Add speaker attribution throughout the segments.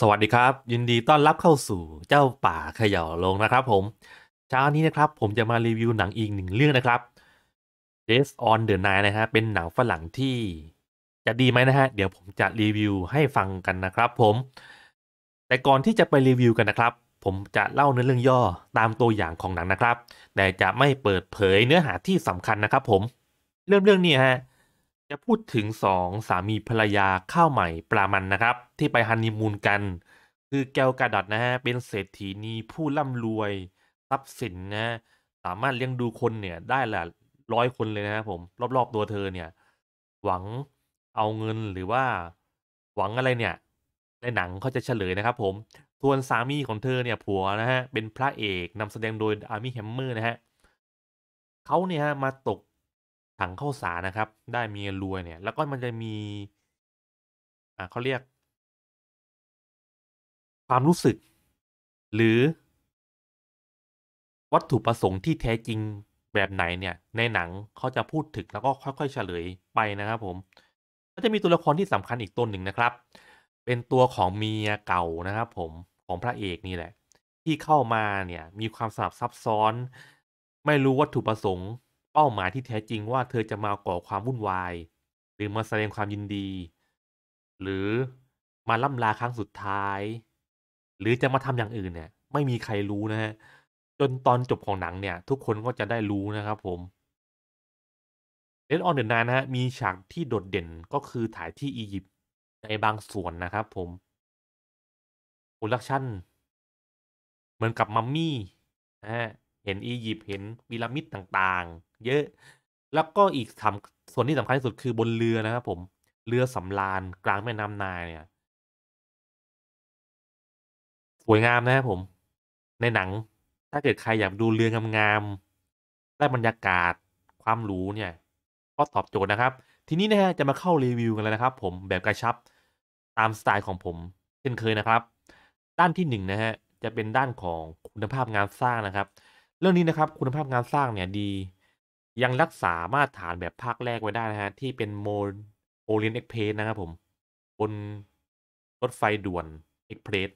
Speaker 1: สวัสดีครับยินดีต้อนรับเข้าสู่เจ้าป่าเขย่าลงนะครับ ผมเช้านี้นะครับผมจะมารีวิวหนังอีกหนึ่งเรื่องนะครับ d a t on the Nine นะฮะเป็นหนังฝรั่งที่ จะดีไหมนะฮะเดี๋ยวผมจะรีวิวให้ฟังกันนะครับ ผม แต่ก่อนที่จะไปรีวิวกันนะครับ ผมจะเล่าเนื้อเรื่องย่อตามตัวอย่างของหนังนะครับ แต่จะไม่เปิดเผยเนื้อหาที่สำคัญนะครับ ผมเริ่มเรื่องนี้ฮะจะพูดถึงสองสามีภรรยาข้าวใหม่ปลามันนะครับ ที่ไปฮันนีมูนกัน คือแกวกาดอดนะฮะ เป็นเศรษฐีนีผู้ร่ำรวย ทรัพย์สินนะสามารถเลี้ยงดูคนเนี่ย ได้หละร้อยคนเลยนะครับผมรอบๆตัวเธอเนี่ย หวังเอาเงินหรือว่าหวังอะไรเนี่ย ในหนังเขาจะเฉลยนะครับผมส่วนสามีของเธอเนี่ยผัวนะฮะ เป็นพระเอกนำแสดงโดยอาร์มี่แฮมเมอร์นะฮะเขาเนี่ยมาตกถังข้าวสารนะครับ ได้เมียรวยเนี่ย แล้วก็มันจะมีอ่าเขาเรียก ความรู้สึก หรือ วัตถุประสงค์ที่แท้จริงแบบไหนเนี่ย ในหนังเขาจะพูดถึงแล้วก็ค่อย ๆ เฉลยไปนะครับ ผมก็จะมีตัวละครที่สำคัญอีกตัวหนึ่งนะครับ เป็นตัวของเมียเก่านะครับผมของพระเอกนี่แหละ ที่เข้ามาเนี่ยมีความสลับซับซ้อน ไม่รู้วัตถุประสงค์เป้าหมายที่แท้จริงว่าเธอจะมาก่อความวุ่นวาย หรือมาแสดงความยินดี หรือมาล่ำลาครั้งสุดท้าย หรือจะมาทำอย่างอื่นเนี่ย ไม่มีใครรู้นะฮะ จนตอนจบของหนังเนี่ย ทุกคนก็จะได้รู้นะครับผมเลนออนเดอนนานะฮะ มีฉากที่โดดเด่นก็คือถ่ายที่อียิปต์ในบางส่วนนะครับผมโอรักชั่น เหมือนกับมัมมี่นะฮะ เห็นอียิปต์ เห็นพีระมิดต่างเยอะแล้วก็อีกสำส่วนที่สำคัญที่สุดคือบนเรือนะครับ ผม เรือสำราญกลางแม่น้ำนายเนี่ย สวยงามนะครับผม ในหนัง ถ้าเกิดใครอยากดูเรืองามๆ ได้บรรยากาศความหรูเนี่ยก็ตอบโจทย์นะครับ ทีนี้นะฮะจะมาเข้ารีวิวกันแล้วนะครับ ผมแบบกระชับตามสไตล์ของผมเช่นเคยนะครับ ด้านที่1นนะฮะจะเป็นด้านของคุณภาพงานสร้างนะครับ เรื่องนี้นะครับคุณภาพงานสร้างเนี่ยดียังรักษามาตรฐานแบบภาคแรกไว้ได้นะฮะที่เป็นโมลโอเรียนเอ็กเพสนะครับผมบนรถไฟด่วนเอ็กเพรส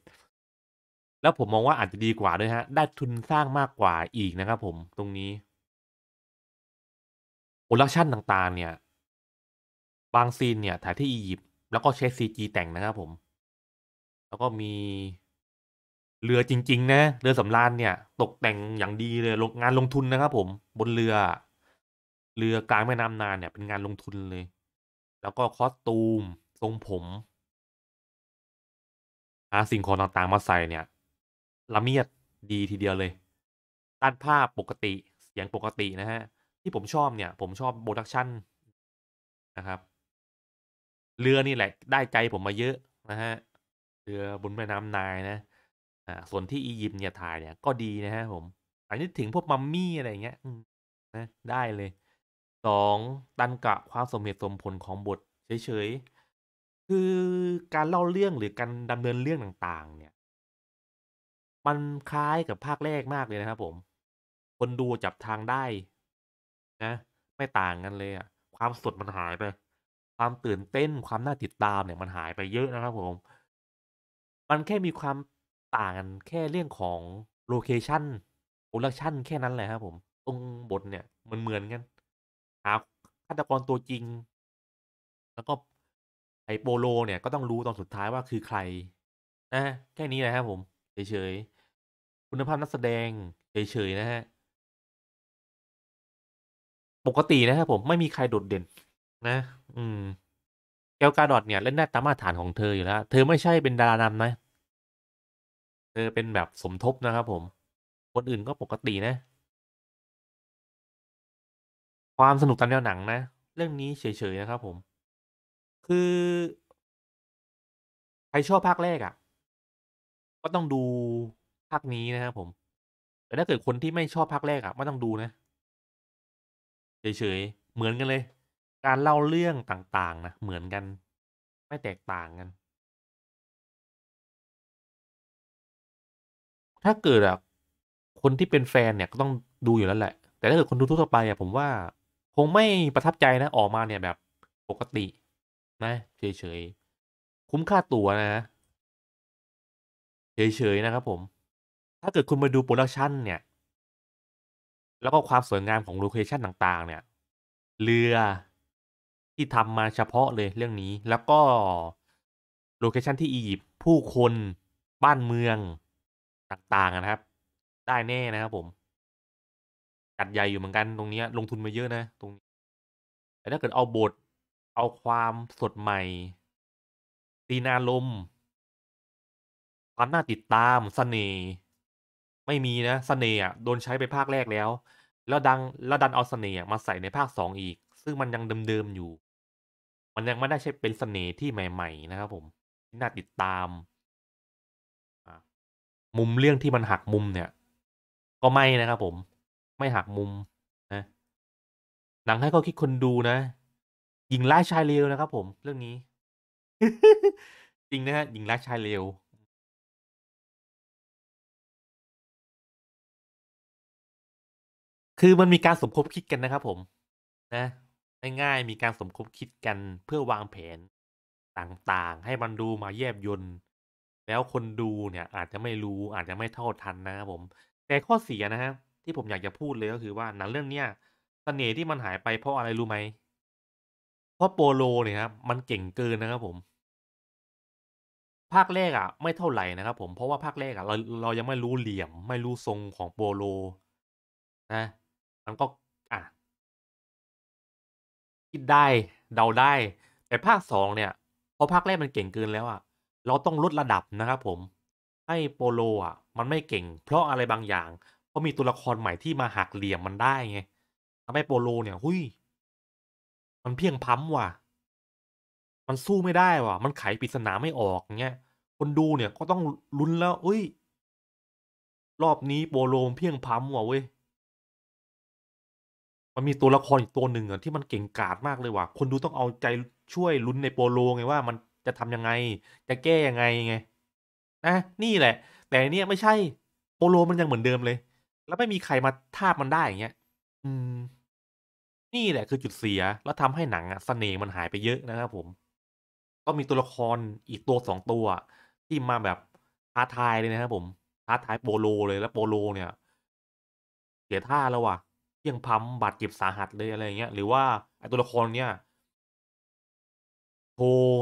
Speaker 1: แล้วผมมองว่าอาจจะดีกว่าด้วยฮะได้ทุนสร้างมากกว่าอีกนะครับ ผม ตรงนี้โอลักชั่นต่างๆเนี่ย บางซีนเนี่ย ถ่ายที่อียิปต์แล้วก็ใช้ซีจีแต่งนะครับผม แล้วก็มีเรือจริง ๆ นะ เรือสำราญเนี่ยตกแต่งอย่างดีเลยงานลงทุนนะครับ ผม บนเรือเรือ กลางแม่น้ำนานเนี่ย เป็นงานลงทุนเลย แล้วก็คอสตูมทรงผมหาสิ่งของต่างๆมาใส่เนี่ย ละเมียดดีทีเดียวเลยด้านภาพปกติ เสียงปกตินะฮะ ที่ผมชอบเนี่ยผมชอบโปรดักชันนะครับ เรือนี่แหละ ได้ใจผมมาเยอะนะฮะ เรือบนแม่น้ำนายนะอ่าส่วนที่อียิปต์เนี่ยถ่ายเนี่ยก็ดีนะฮะผมอันนี้ถึงพวก มัมมี่ อะไรเงี้ยนะ ได้เลยสองตันกะความสมเหตุสมผลของบทเฉยๆคือการเล่าเรื่องหรือการดำเนินเรื่องต่างๆ เนี่ย มันคล้ายกับภาคแรกมากเลยนะครับ ผม คนดูจับทางได้นะไม่ต่างกันเลยอะความสดมันหายไปความตื่นเต้นความน่าติดตามเนี่ยมันหายไปเยอะนะครับผม มันแค่มีความต่างกันแค่เรื่องของโลเคชั่นโอลักชั่นแค่นั้นแหละครับผมตรงบทเนี่ยมันเหมือนกันหาฆาตกรตัวจริง แล้วก็ไอโปโลเนี่ยก็ต้องรู้ตอนสุดท้ายว่าคือใคร นะแค่นี้ละครับผมเฉยๆ คุณภาพนักแสดงเฉยๆ นะฮะ ปกตินะครับผมไม่มีใครโดดเด่นนะ อืมแกวกาดอดเนี่ย เล่นได้ตามมาตรฐานของเธออยู่แล้ว เธอไม่ใช่เป็นดารานำนะเธอเป็นแบบสมทบนะครับผม คนอื่น
Speaker 2: ก็ปกตินะความสนุกตามแนวหนังนะ เรื่องนี้เฉยๆนะครับผม คือใครช
Speaker 1: อบภาคแรกอะ่ะ ก็ต้องดูภาคนี้นะครับผม แต่ถ้าเกิดคนที่ไม่ชอบภาคแรกอะ่ะไม่ต้องดูนะเฉยๆเหมือนกันเลย การเล่าเรื่องต่างๆนะเหมือนกันไม่แตกต่างกัน
Speaker 2: ถ้าเกิดอะคนที่เ
Speaker 1: ป็นแฟนเนี่ยก็ต้องดูอยู่แล้วแหละ แต่ถ้าเกิดคนดูทั่วไปอะผมว่าคงไม่ประทับใจนะ ออกมาเนี่ยแบบปกตินะเฉยๆ คุ้มค่าตั๋วนะเฉยๆ นะครับผม ถ้าเกิดคุณมาดูโปรดักชันเนี่ย แล้วก็ความสวยงามของโลเคชันต่างๆ เนี่ยเรือที่ทำมาเฉพาะเลยเรื่องนี้แล้วก็โลเคชันที่อียิปต์ผู้คนบ้านเมืองต่างๆนะครับ ได้แน่นะครับผมัดใหญ่อยู่เหมือนกันตรงนี้ลงทุนมาเยอะนะ ตรงนี้แต่ถ้าเกิดเอาบทเอาความสดใหม่ ตีนารมความน่าติดตามสเสน่ห์ไม่มีนะสเสน่ห์โดนใช้ไปภาคแรกแล้ว แล้วดังแล้วดันเอาสเสน่ห์มาใส่ในภาคสองอีก ซึ่งมันยังเดิมๆอยู่ มันยังไม่ได้ใช้เป็นสเสน่ห์ที่ใหม่ๆนะครับผมน่าติดตามมุมเรื่องที่มันหักมุมเนี่ย ก็ไม่นะครับผมไม่หักมุมนะ หนังให้ข้อคิดคนดูนะหญิงร้่ชายเลวนะครับผม เรื่องนี้ จริงนะฮะหญิงร้่ชายเลวคือมันมีการสมคบคิดกันนะครับผมนะง่ายๆมีการสมคบคิดกันเพื่อวางแผน ต่างๆ ให้มันดูมาแยบยนแล้วคนดูเนี่ย อาจจะไม่รู้อาจจะไม่เท่าทันนะครับผม แต่ข้อเสียนะครับที่ผมอยากจะพูดเลยก็คือว่าหนังเรื่องเนี้ยเสน่ห์ที่มันหายไปเพราะอะไรรู้ไหมเพราะโปโลเนี่ยครับมันเก่งเกินนะครับผม ภาคแรกอ่ะไม่เท่าไหร่นะครับผม เพราะว่าภาคแรกอ่ะเราเรายังไม่รู้เหลี่ยมไม่รู้ทรงของโปโล นะมันก็อ่ะคิดได้ เดาได้ แต่ภาคสองเนี่ยพอภาคแรกมันเก่งเกินแล้วอ่ะเราต้องลดระดับนะครับ ผม ให้โปโลอ่ะมันไม่เก่ง เพราะอะไรบางอย่างเพราะมี ตัวละคร ใหม่ที่มา หัก เหลี่ยม มันได้ ไงทำให้โปโล เนี่ย หุยมันเพียงพั้มว่ะ มัน สู้ไม่ได้ ว่ะ มัน ไขปริศนาไม่ออกเงี้ย คนดู เนี่ย ก็ต้อง ลุ้น แล้ว อุ้ย รอบนี้โปโลเพียงพั้มว่ะเว้ย มัน มี ตัวละคร อีกตัวหนึ่งอ่ะที่ มัน เก่งกาจ มากเลยว่ะ คนดู ต้องเอา ใจช่วย ลุ้น ในโปโล ไง ว่า มัน จะทำยังไง จะแก้ ยังไง ไงนะนี่แหละ แต่ เนี่ย ไม่ใช่โปโล มัน ยัง เหมือนเดิม เลยแล้วไม่มีใครมาทาบมันได้อย่างเงี้ย อืม นี่แหละ คือจุดเสียแล้วทำให้หนังอะเสน่ห์มันหายไปเยอะนะครับผม ก็มีตัวละครอีกตัวสองตัวที่มาแบบท้าทายเลยนะครับผม ท้าทายโปโลเลยแล้วโปโลเนี่ยเสียท่าแล้วว่ะยังพัมบาดเจ็บสาหัสเลยอะไรเงี้ยหรือว่าไอตัวละคร
Speaker 2: เนี่ยโชว์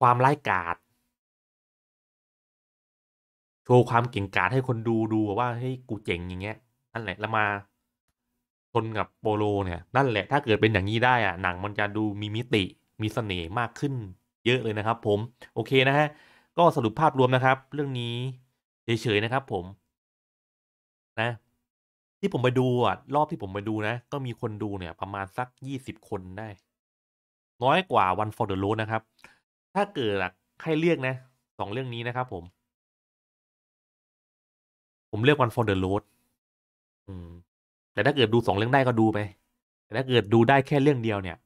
Speaker 1: ความร้กาดโชว์ความเก่งกาจให้คนดูดูว่าเฮ้ยกูเจ๋งอย่างเงี้ยนั่นแหละแล้วมาชนกับโปโลเนี่ยนั่นแหละ ถ้าเกิดเป็นอย่างนี้ได้อ่ะหนังมันจะดูมีมิติมีเสน่ห์มากขึ้นเยอะเลยนะครับผม โอเคนะฮะ ก็สรุปภาพรวมนะครับ เรื่องนี้เฉยๆนะครับผมนะที่ผมไปดูอ่ะ รอบที่ผมไปดูนะ ก็มีคนดูเนี่ย ประมาณสักยี่สิบคนได้ น้อยกว่าวัน f o ร์เดอะโรนะครับ ถ้าเกิดให้เลือกนะสองเรื่องนี้นะครับผมผมเลือกวันฟอร์เดอร์โรดแต่ถ้าเกิดดูสองเรื่องได้ก็ดูไป แต่ถ้าเกิดดูได้แค่เรื่องเดียวเนี่ย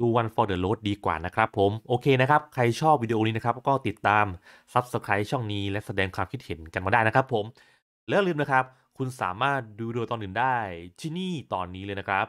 Speaker 1: ดูวันฟอร์เดอร์โรดดีกว่านะครับผม โอเคนะครับ ใครชอบวิดีโอนี้นะครับก็ติดตามซับสไคร b ์ช่องนี้และแสดงความคิดเห็นกันมาได้นะครับผมแล้วลืมนะครับ คุณสามารถดูดูตอนอื่นได้ ที่นี่ตอนนี้เลยนะครับ